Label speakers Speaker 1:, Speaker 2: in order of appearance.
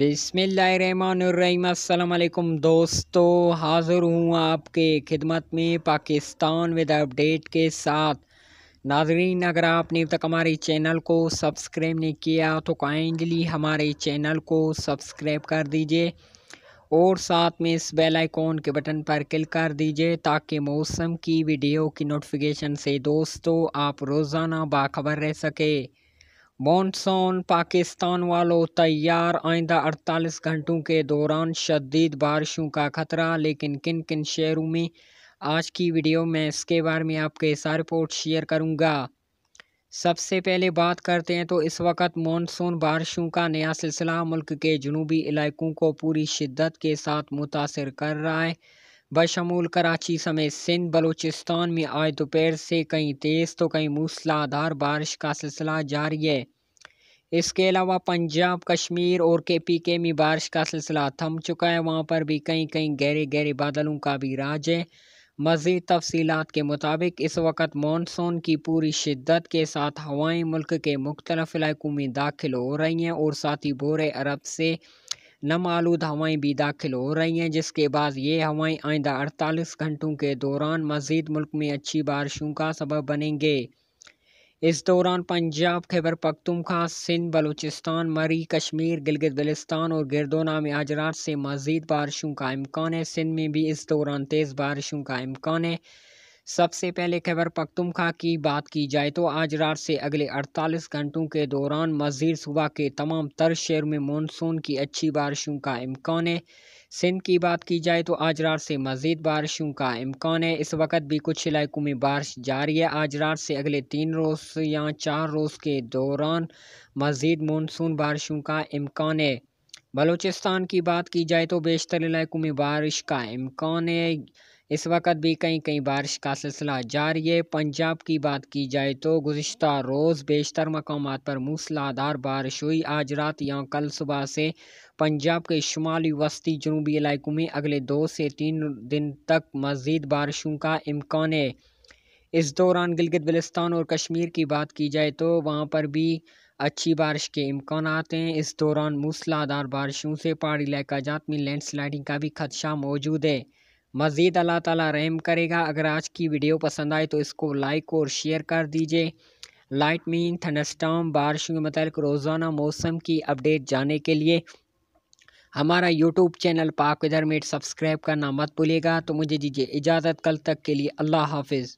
Speaker 1: बिसमीम दोस्तों हाज़िर हूँ आपके खिदमत में पाकिस्तान विद अपडेट के साथ नाजरीन अगर आपने अब तक हमारे चैनल को सब्सक्राइब नहीं किया तो काइंडली हमारे चैनल को सब्सक्राइब कर दीजिए और साथ में इस बेल आइकॉन के बटन पर क्लिक कर दीजिए ताकि मौसम की वीडियो की नोटिफिकेशन से दोस्तों आप रोज़ाना बाखबर रह सके मानसून पाकिस्तान वालों तैयार आइंदा 48 घंटों के दौरान शदीद बारिशों का खतरा लेकिन किन किन शहरों में आज की वीडियो में इसके बारे में आपके साथ रिपोर्ट शेयर करूंगा सबसे पहले बात करते हैं तो इस वक्त मानसून बारिशों का नया सिलसिला मुल्क के जनूबी इलाकों को पूरी शिद्दत के साथ मुतासर कर रहा है बशमूल कराची समेत सिंध बलूचिस्तान में आज दोपहर से कहीं तेज़ तो कहीं मूसलाधार बारिश का सिलसिला जारी है इसके अलावा पंजाब कश्मीर और के पी के में बारिश का सिलसिला थम चुका है वहाँ पर भी कहीं कहीं गहरे गहरे बादलों का भी राज है मज़ीद तफसीत के मुताबिक इस वक्त मानसून की पूरी शिद्दत के साथ हवाएं मुल्क के मुख्तलिफ इलाकों में दाखिल हो रही हैं और साथ ही बोरे अरब से नम आलूद हवाएं भी दाखिल हो रही हैं जिसके बाद ये हवाएं आइंदा अड़तालीस घंटों के दौरान मजीद मुल्क में अच्छी बारिशों का सबब बनेंगे इस दौरान पंजाब खैबर पखतुमखा सिंध बलूचिस्तान मरी कश्मीर गिलगित बलिस्तान और गिरदोना में आज रात से मजीद बारिशों का इम्कान है सिंध में भी इस दौरान तेज़ बारिशों का इम्कान है सबसे पहले खैबर पख्तुनख्वा की बात की जाए तो आज रात से अगले 48 घंटों के दौरान मजीद सुबह के तमाम तर शहर में मानसून की अच्छी बारिशों का इम्कान है सिंध की बात की जाए तो आज रात से मजीद बारिशों का इम्कान है इस वक्त भी कुछ इलाकों में बारिश जारी है आज रात से अगले तीन रोज़ या चार रोज़ के दौरान मजीद मानसून बारिशों का इम्कान है बलूचिस्तान की बात की जाए तो बेशतर इलाकों में बारिश का इम्कान है इस वक्त भी कई कई बारिश का सिलसिला जारी है पंजाब की बात की जाए तो गुज्त रोज़ बेशतर मकाम पर मूसलाधार बारिश हुई आज रात या कल सुबह से पंजाब के शुमाली वस्ती जनूबी इलाकों में अगले दो से तीन दिन तक मज़ीद बारिशों का इम्कान है इस दौरान गिलगित बलिस्तान और कश्मीर की बात की जाए तो वहाँ पर भी अच्छी बारिश के इम्कान हैं इस दौरान मूसलाधार बारिशों से पहाड़ी इलाका जात में स्लाइडिंग का भी खदशा मौजूद है मज़ीद अल्लाह ताला रहम करेगा अगर आज की वीडियो पसंद आए तो इसको लाइक और शेयर कर दीजिए लाइट मीन थंडस्टॉम बारिशों के मतलब रोज़ाना मौसम की अपडेट जाने के लिए हमारा यूट्यूब चैनल पाक इधर मेट सब्सक्राइब करना मत भूलिएगा तो मुझे दीजिए इजाज़त कल तक के लिए अल्लाह हाफिज़